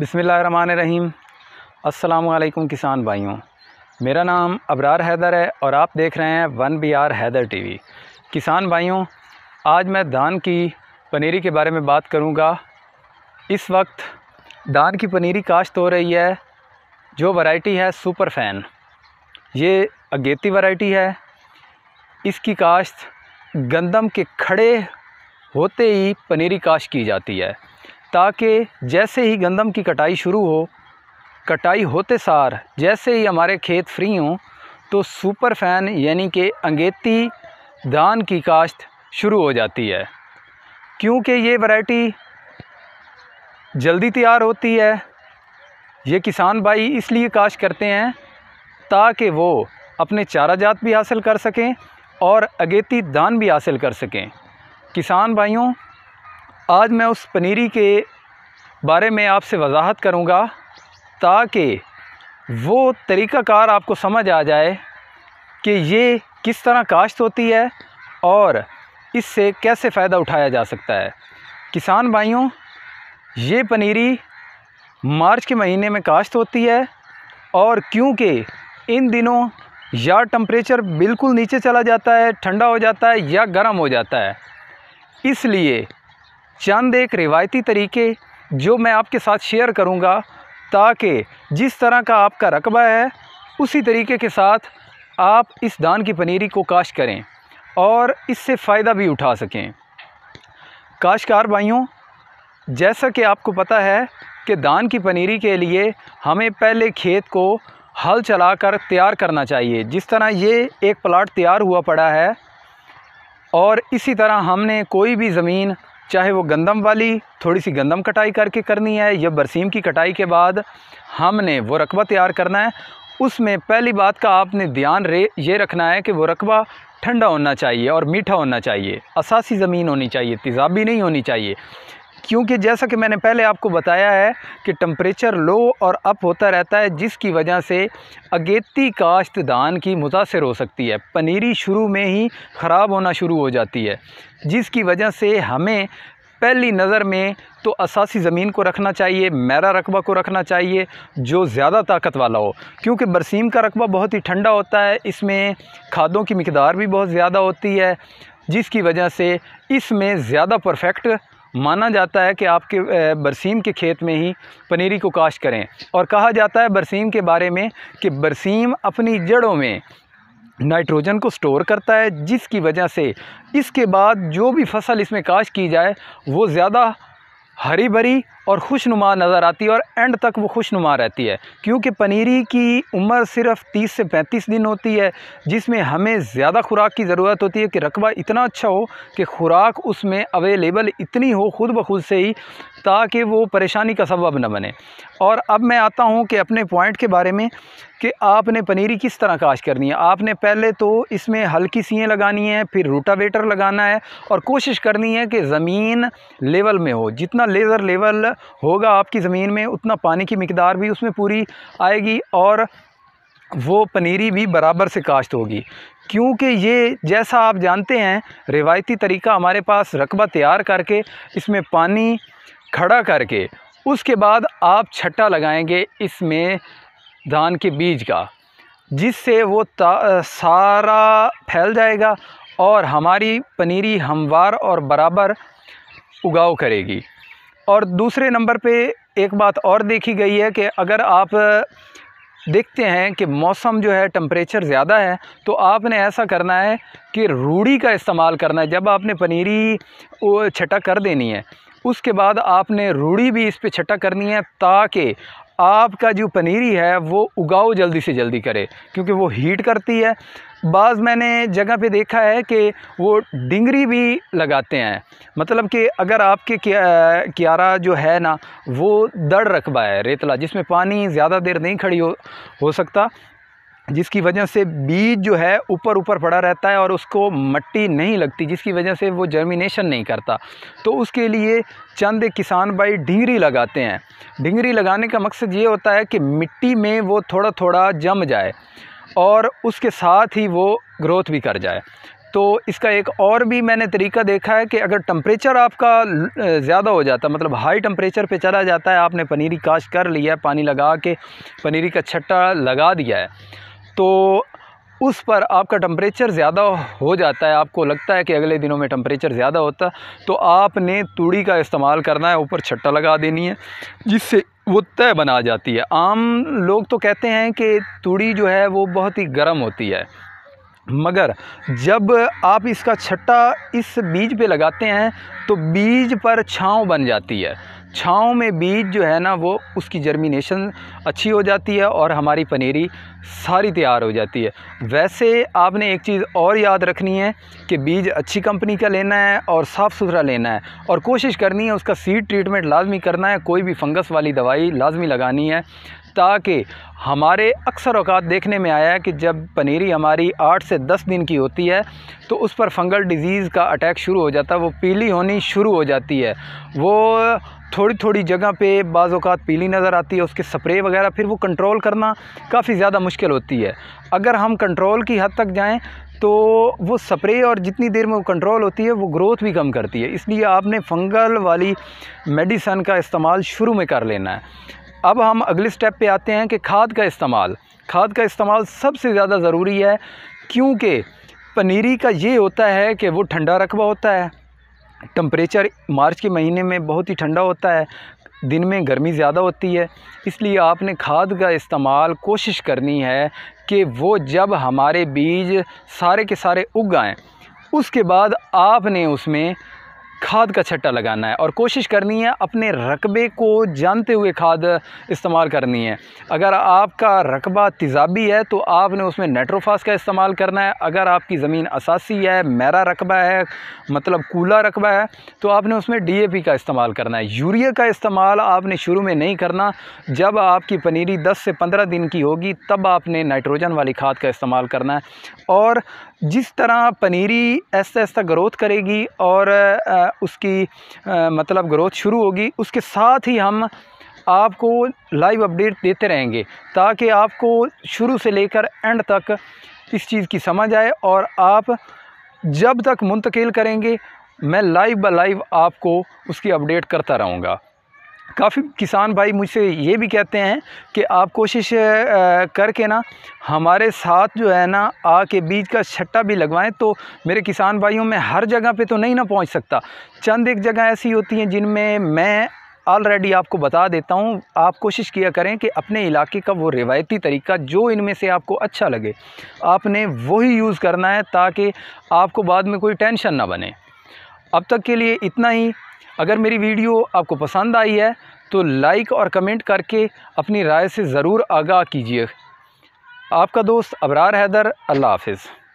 बिसमीम अल्लाम किसान भाइयों मेरा नाम अबरार हैदर है और आप देख रहे हैं one B R Haider TV किसान भाइयों आज मैं धान की पनीरी के बारे में बात करूंगा इस वक्त धान की पनीरी काश्त हो रही है जो वैरायटी है सुपर फैन ये अगेती वैरायटी है इसकी काश्त गंदम के खड़े होते ही पनीरी काश्त की जाती है ताकि जैसे ही गंदम की कटाई शुरू हो कटाई होते सार जैसे ही हमारे खेत फ्री हों तो सुपर फैन यानी कि अंगेती धान की काश्त शुरू हो जाती है क्योंकि ये वैरायटी जल्दी तैयार होती है ये किसान भाई इसलिए काश्त करते हैं ताकि वो अपने चारा जात भी हासिल कर सकें और अगेती दान भी हासिल कर सकें किसान भाइयों आज मैं उस पनीरी के बारे में आपसे वजाहत करूँगा ताकि वो तरीक़ाकार आपको समझ आ जाए कि ये किस तरह काश्त होती है और इससे कैसे फ़ायदा उठाया जा सकता है किसान भाइयों ये पनीरी मार्च के महीने में काश्त होती है और क्योंकि इन दिनों या टम्परेचर बिल्कुल नीचे चला जाता है ठंडा हो जाता है या गर्म हो जाता है इसलिए चंद एक रिवायती तरीके जो मैं आपके साथ शेयर करूंगा ताकि जिस तरह का आपका रकबा है उसी तरीके के साथ आप इस दान की पनीरी को काश करें और इससे फ़ायदा भी उठा सकें काशकार भाइयों जैसा कि आपको पता है कि दान की पनीरी के लिए हमें पहले खेत को हल चलाकर तैयार करना चाहिए जिस तरह ये एक प्लाट तैयार हुआ पड़ा है और इसी तरह हमने कोई भी ज़मीन चाहे वो गंदम वाली थोड़ी सी गंदम कटाई करके करनी है या बरसीम की कटाई के बाद हमने वो रकबा तैयार करना है उसमें पहली बात का आपने ध्यान रे ये रखना है कि वो रकबा ठंडा होना चाहिए और मीठा होना चाहिए असासी ज़मीन होनी चाहिए तेज़ाबी नहीं होनी चाहिए क्योंकि जैसा कि मैंने पहले आपको बताया है कि टम्परेचर लो और अप होता रहता है जिसकी वजह से अगेती काश्त धान की मुतासर हो सकती है पनीरी शुरू में ही ख़राब होना शुरू हो जाती है जिसकी वजह से हमें पहली नज़र में तो असासी ज़मीन को रखना चाहिए मैरा रकबा को रखना चाहिए जो ज़्यादा ताकत वाला हो क्योंकि बरसीम का रकबा बहुत ही ठंडा होता है इसमें खादों की मकदार भी बहुत ज़्यादा होती है जिसकी वजह से इसमें ज़्यादा परफेक्ट माना जाता है कि आपके बरसीम के खेत में ही पनीरी को काश करें और कहा जाता है बरसीम के बारे में कि बरसीम अपनी जड़ों में नाइट्रोजन को स्टोर करता है जिसकी वजह से इसके बाद जो भी फसल इसमें काश की जाए वो ज़्यादा हरी भरी और खुशनुमा नज़र आती है और एंड तक वो खुशनुमा रहती है क्योंकि पनीरी की उम्र सिर्फ 30 से 35 दिन होती है जिसमें हमें ज़्यादा खुराक की ज़रूरत होती है कि रकबा इतना अच्छा हो कि खुराक उसमें अवेलेबल इतनी हो खुद ब खुद से ही ताकि वो परेशानी का सबब न बने और अब मैं आता हूँ कि अपने पॉइंट के बारे में कि आपने पनीरी किस तरह काश करनी है आपने पहले तो इसमें हल्की सीएँ लगानी है फिर रोटावेटर लगाना है और कोशिश करनी है कि ज़मीन लेवल में हो जितना लेज़र लेवल होगा आपकी ज़मीन में उतना पानी की मकदार भी उसमें पूरी आएगी और वो पनीरी भी बराबर से काश्त होगी क्योंकि ये जैसा आप जानते हैं रिवायती तरीका हमारे पास रकबा तैयार करके इसमें पानी खड़ा करके उसके बाद आप छट्टा लगाएंगे इसमें धान के बीज का जिससे वो सारा फैल जाएगा और हमारी पनीरी हमवार और बराबर उगाव करेगी और दूसरे नंबर पे एक बात और देखी गई है कि अगर आप देखते हैं कि मौसम जो है टम्परेचर ज़्यादा है तो आपने ऐसा करना है कि रूढ़ी का इस्तेमाल करना है जब आपने पनीरी छटा कर देनी है उसके बाद आपने रूढ़ी भी इस पर छटा करनी है ताकि आपका जो पनीरी है वो उगाओ जल्दी से जल्दी करे क्योंकि वो हीट करती है बाज़ मैंने जगह पे देखा है कि वो डिंगरी भी लगाते हैं मतलब कि अगर आपके क्यारा जो है ना वो दड़ रकबा है रेतला जिसमें पानी ज़्यादा देर नहीं खड़ी हो हो सकता जिसकी वजह से बीज जो है ऊपर ऊपर पड़ा रहता है और उसको मट्टी नहीं लगती जिसकी वजह से वो जर्मिनेशन नहीं करता तो उसके लिए चंद किसान भाई ढिंगरी लगाते हैं ढिंगरी लगाने का मकसद ये होता है कि मिट्टी में वो थोड़ा थोड़ा जम जाए और उसके साथ ही वो ग्रोथ भी कर जाए तो इसका एक और भी मैंने तरीका देखा है कि अगर टम्परेचर आपका ज़्यादा हो जाता है मतलब हाई टम्परेचर पे चला जाता है आपने पनीरी काश कर लिया है पानी लगा के पनीरी का छट्टा लगा दिया है तो उस पर आपका टम्परेचर ज़्यादा हो जाता है आपको लगता है कि अगले दिनों में टम्परेचर ज़्यादा होता तो आपने तूड़ी का इस्तेमाल करना है ऊपर छट्टा लगा देनी है जिससे वो तय बना जाती है आम लोग तो कहते हैं कि तूड़ी जो है वो बहुत ही गर्म होती है मगर जब आप इसका छट्टा इस बीज पे लगाते हैं तो बीज पर छांव बन जाती है छाँव में बीज जो है ना वो उसकी जर्मिनेशन अच्छी हो जाती है और हमारी पनीरी सारी तैयार हो जाती है वैसे आपने एक चीज़ और याद रखनी है कि बीज अच्छी कंपनी का लेना है और साफ़ सुथरा लेना है और कोशिश करनी है उसका सीड ट्रीटमेंट लाजमी करना है कोई भी फंगस वाली दवाई लाजमी लगानी है ताकि हमारे अक्सर अवकात देखने में आया है कि जब पनीरी हमारी आठ से दस दिन की होती है तो उस पर फंगल डिज़ीज़ का अटैक शुरू हो जाता है वो पीली होनी शुरू हो जाती है वो थोड़ी थोड़ी जगह पे बाज़ अवत पीली नज़र आती है उसके स्प्रे वगैरह फिर वो कंट्रोल करना काफ़ी ज़्यादा मुश्किल होती है अगर हम कंट्रोल की हद तक जाएँ तो वो स्प्रे और जितनी देर में वो कंट्रोल होती है वो ग्रोथ भी कम करती है इसलिए आपने फंगल वाली मेडिसन का इस्तेमाल शुरू में कर लेना है अब हम अगले स्टेप पे आते हैं कि खाद का इस्तेमाल खाद का इस्तेमाल सबसे ज़्यादा ज़रूरी है क्योंकि पनीरी का ये होता है कि वो ठंडा रकबा होता है टम्परेचर मार्च के महीने में बहुत ही ठंडा होता है दिन में गर्मी ज़्यादा होती है इसलिए आपने खाद का इस्तेमाल कोशिश करनी है कि वो जब हमारे बीज सारे के सारे उग आएँ उसके बाद आपने उसमें खाद का छट्टा लगाना है और कोशिश करनी है अपने रकबे को जानते हुए खाद इस्तेमाल करनी है अगर आपका रकबा तेज़ाबी है तो आपने उसमें नेट्रोफास का इस्तेमाल करना है अगर आपकी ज़मीन असासी है मेरा रकबा है मतलब कूला रकबा है तो आपने उसमें डीएपी का इस्तेमाल करना है यूरिया का इस्तेमाल आपने शुरू में नहीं करना जब आपकी पनीरी दस से पंद्रह दिन की होगी तब आपने नाइट्रोजन वाली खाद का इस्तेमाल करना है और जिस तरह पनीरी ऐसा ऐसा ग्रोथ करेगी और आ, उसकी आ, मतलब ग्रोथ शुरू होगी उसके साथ ही हम आपको लाइव अपडेट देते रहेंगे ताकि आपको शुरू से लेकर एंड तक इस चीज़ की समझ आए और आप जब तक मुंतकिल करेंगे मैं लाइव ब लाइव आपको उसकी अपडेट करता रहूँगा काफ़ी किसान भाई मुझसे ये भी कहते हैं कि आप कोशिश करके ना हमारे साथ जो है ना आ के बीज का छट्टा भी लगवाएं तो मेरे किसान भाइयों में हर जगह पे तो नहीं ना पहुंच सकता चंद एक जगह ऐसी होती हैं जिनमें मैं ऑलरेडी आपको बता देता हूँ आप कोशिश किया करें कि अपने इलाके का वो रिवायती तरीका जो इनमें से आपको अच्छा लगे आपने वही यूज़ करना है ताकि आपको बाद में कोई टेंशन ना बने अब तक के लिए इतना ही अगर मेरी वीडियो आपको पसंद आई है तो लाइक और कमेंट करके अपनी राय से ज़रूर आगाह कीजिए आपका दोस्त अबरार हैदर अल्लाह हाफिज़